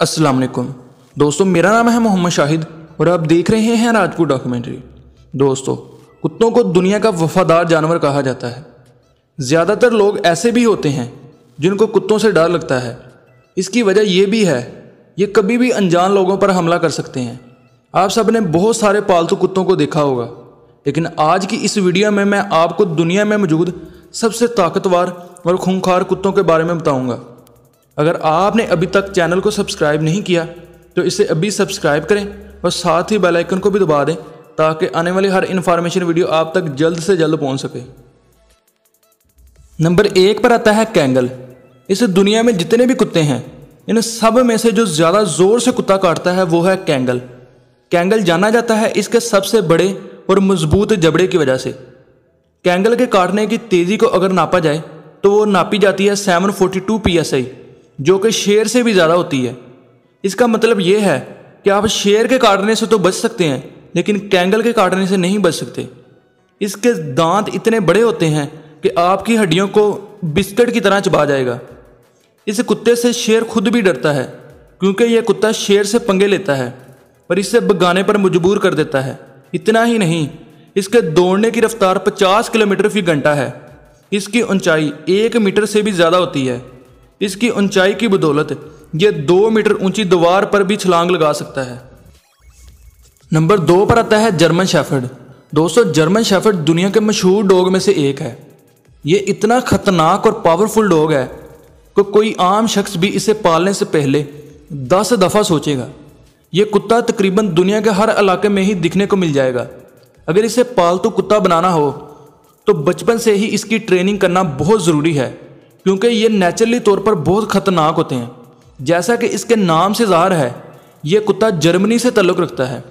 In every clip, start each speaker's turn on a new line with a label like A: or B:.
A: अस्सलाम वालेकुम दोस्तों मेरा नाम है मोहम्मद शाहिद और आप देख रहे हैं राजपूत डॉक्यूमेंट्री दोस्तों कुत्तों को दुनिया का वफादार जानवर कहा जाता है ज़्यादातर लोग ऐसे भी होते हैं जिनको कुत्तों से डर लगता है इसकी वजह यह भी है ये कभी भी अनजान लोगों पर हमला कर सकते हैं आप सब ने बहुत सारे पालतू कुत्तों को देखा होगा लेकिन आज की इस वीडियो में मैं आपको दुनिया में मौजूद सबसे ताकतवर और खूंखार कुत्तों के बारे में बताऊंगा अगर आपने अभी तक चैनल को सब्सक्राइब नहीं किया तो इसे अभी सब्सक्राइब करें और साथ ही बेल आइकन को भी दबा दें ताकि आने वाली हर इन्फॉर्मेशन वीडियो आप तक जल्द से जल्द पहुंच सके नंबर एक पर आता है कैंगल इस दुनिया में जितने भी कुत्ते हैं इन सब में से जो ज़्यादा ज़ोर से कुत्ता काटता है वो है कैंगल कैंगल जाना जाता है इसके सबसे बड़े और मजबूत जबड़े की वजह से कैंगल के काटने की तेज़ी को अगर नापा जाए तो वो नापी जाती है seven forty two P S I जो कि शेर से भी ज़्यादा होती है इसका मतलब ये है कि आप शेर के काटने से तो बच सकते हैं लेकिन कैंगल के काटने से नहीं बच सकते इसके दांत इतने बड़े होते हैं कि आपकी हड्डियों को बिस्किट की तरह चबा जाएगा इस कुत्ते से शेर खुद भी डरता है क्योंकि यह कुत्ता शेर से पंगे लेता है पर इसे भगाने पर मजबूर कर देता है इतना ही नहीं इसके दौड़ने की रफ्तार 50 किलोमीटर फी घंटा है इसकी ऊंचाई एक मीटर से भी ज़्यादा होती है इसकी ऊंचाई की बदौलत यह दो मीटर ऊंची दीवार पर भी छलांग लगा सकता है नंबर दो पर आता है जर्मन शेफर्ड दोस्तों जर्मन शेफर्ड दुनिया के मशहूर डॉग में से एक है ये इतना खतरनाक और पावरफुल डॉग है कि कोई आम शख्स भी इसे पालने से पहले दस दफ़ा सोचेगा ये कुत्ता तकरीबन दुनिया के हर इलाके में ही दिखने को मिल जाएगा अगर इसे पालतू कुत्ता बनाना हो तो बचपन से ही इसकी ट्रेनिंग करना बहुत ज़रूरी है क्योंकि ये नेचुरली तौर पर बहुत ख़तरनाक होते हैं जैसा कि इसके नाम से ज़ाहर है ये कुत्ता जर्मनी से तल्लुक़ रखता है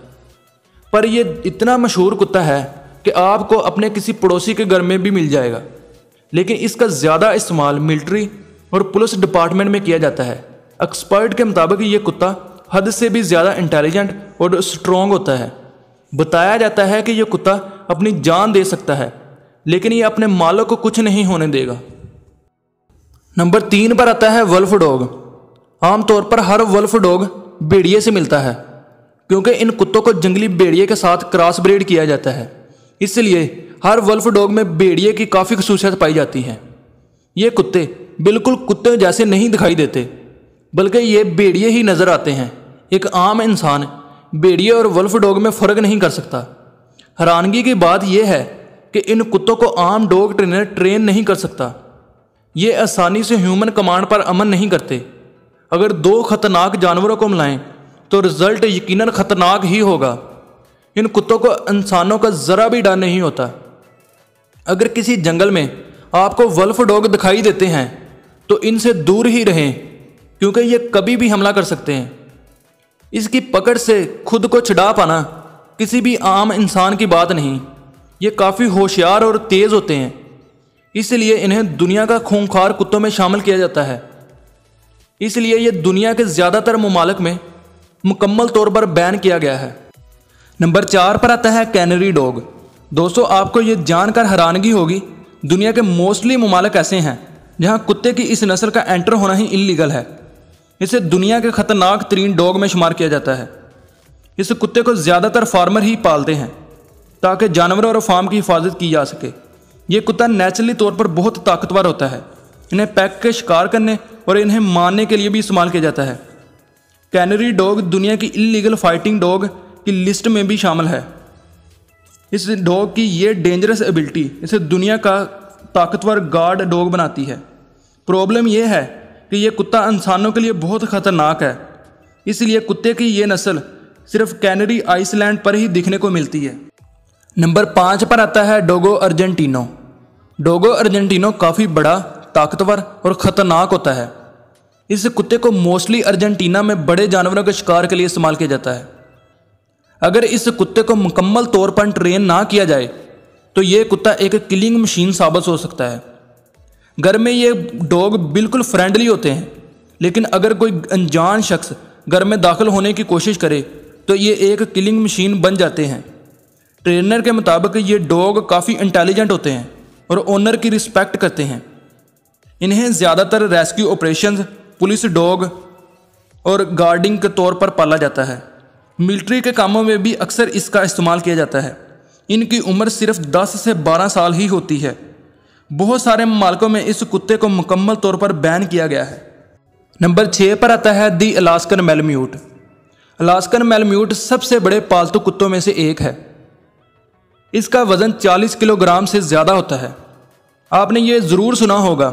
A: पर यह इतना मशहूर कुत्ता है कि आपको अपने किसी पड़ोसी के घर में भी मिल जाएगा लेकिन इसका ज़्यादा इस्तेमाल मिलिट्री और पुलिस डिपार्टमेंट में किया जाता है एक्सपर्ट के मुताबिक ये कुत्ता हद से भी ज़्यादा इंटेलिजेंट और स्ट्रॉन्ग होता है बताया जाता है कि यह कुत्ता अपनी जान दे सकता है लेकिन यह अपने मालों को कुछ नहीं होने देगा नंबर तीन पर आता है वल्फ डॉग आमतौर पर हर वल्फ डॉग भेड़िए से मिलता है क्योंकि इन कुत्तों को जंगली भेड़िए के साथ क्रॉस ब्रीड किया जाता है इसलिए हर वल्फ डॉग में भेड़िए की काफ़ी खसूसियत पाई जाती हैं ये कुत्ते बिल्कुल कुत्ते जैसे नहीं दिखाई देते बल्कि ये भेड़िए ही नज़र आते हैं एक आम इंसान भेड़िए और वल्फ डॉग में फ़र्क नहीं कर सकता हैरानगी की बात यह है कि इन कुत्तों को आम डॉग ट्रेनर ट्रेन नहीं कर सकता ये आसानी से ह्यूमन कमांड पर अमन नहीं करते अगर दो खतरनाक जानवरों को मिलाएं तो रिजल्ट यकीनन खतरनाक ही होगा इन कुत्तों को इंसानों का ज़रा भी डर नहीं होता अगर किसी जंगल में आपको वल्फ डॉग दिखाई देते हैं तो इनसे दूर ही रहें क्योंकि ये कभी भी हमला कर सकते हैं इसकी पकड़ से खुद को छिड़ा पाना किसी भी आम इंसान की बात नहीं ये काफ़ी होशियार और तेज़ होते हैं इसलिए इन्हें दुनिया का खूंखार कुत्तों में शामिल किया जाता है इसलिए यह दुनिया के ज़्यादातर ममालक में मुकम्मल तौर पर बैन किया गया है नंबर चार पर आता है कैनरी डॉग दोस्तों आपको ये जानकर हैरानगी होगी दुनिया के मोस्टली ममालक ऐसे हैं जहाँ कुत्ते की इस नस्ल का एंटर होना ही इलीगल है इसे दुनिया के ख़तरनाक तरीन डॉग में शुमार किया जाता है इस कुत्ते को ज़्यादातर फार्मर ही पालते हैं ताकि जानवरों और फार्म की हिफाजत की जा सके ये कुत्ता नेचुरली तौर पर बहुत ताकतवर होता है इन्हें पैक के शिकार करने और इन्हें मारने के लिए भी इस्तेमाल किया जाता है कैनरी डॉग दुनिया की इलीगल फाइटिंग डॉग की लिस्ट में भी शामिल है इस डॉग की ये डेंजरस एबिलिटी इसे दुनिया का ताकतवर गार्ड डॉग बनाती है प्रॉब्लम यह है कि यह कुत्ता इंसानों के लिए बहुत ख़तरनाक है इसलिए कुत्ते की यह नस्ल सिर्फ कैनरी आइसलैंड पर ही दिखने को मिलती है नंबर पाँच पर आता है डोगो अर्जेंटीनो डोगो अर्जेंटिनो काफ़ी बड़ा ताकतवर और ख़तरनाक होता है इस कुत्ते को मोस्टली अर्जेंटीना में बड़े जानवरों के शिकार के लिए इस्तेमाल किया जाता है अगर इस कुत्ते को मुकम्मल तौर पर ट्रेन ना किया जाए तो ये कुत्ता एक किलिंग मशीन साबित हो सकता है घर में ये डॉग बिल्कुल फ्रेंडली होते हैं लेकिन अगर कोई अनजान शख्स घर में दाखिल होने की कोशिश करे तो ये एक किलिंग मशीन बन जाते हैं ट्रेनर के मुताबिक ये डॉग काफ़ी इंटेलिजेंट होते हैं और ओनर की रिस्पेक्ट करते हैं इन्हें ज़्यादातर रेस्क्यू ऑपरेशन पुलिस डॉग और गार्डिंग के तौर पर पाला जाता है मिलिट्री के कामों में भी अक्सर इसका इस्तेमाल किया जाता है इनकी उम्र सिर्फ 10 से 12 साल ही होती है बहुत सारे मालकों में इस कुत्ते को मुकम्मल तौर पर बैन किया गया है नंबर छः पर आता है दी अलास्कन मेलम्यूट अलास्कन मेलम्यूट सबसे बड़े पालतू कुत्तों में से एक है इसका वज़न 40 किलोग्राम से ज़्यादा होता है आपने ये ज़रूर सुना होगा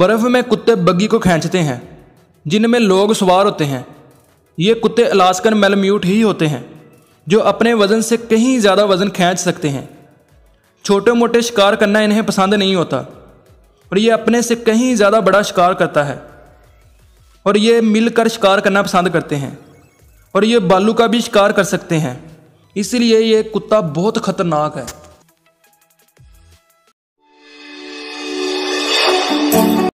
A: बर्फ़ में कुत्ते बग्गी को खींचते हैं जिनमें लोग सवार होते हैं ये कुत्ते अलास्कन मेलम्यूट ही होते हैं जो अपने वज़न से कहीं ज़्यादा वज़न खींच सकते हैं छोटे मोटे शिकार करना इन्हें पसंद नहीं होता और ये अपने से कहीं ज़्यादा बड़ा शिकार करता है और ये मिलकर शिकार करना पसंद करते हैं और ये बालू का भी शिकार कर सकते हैं इसलिए ये कुत्ता बहुत खतरनाक है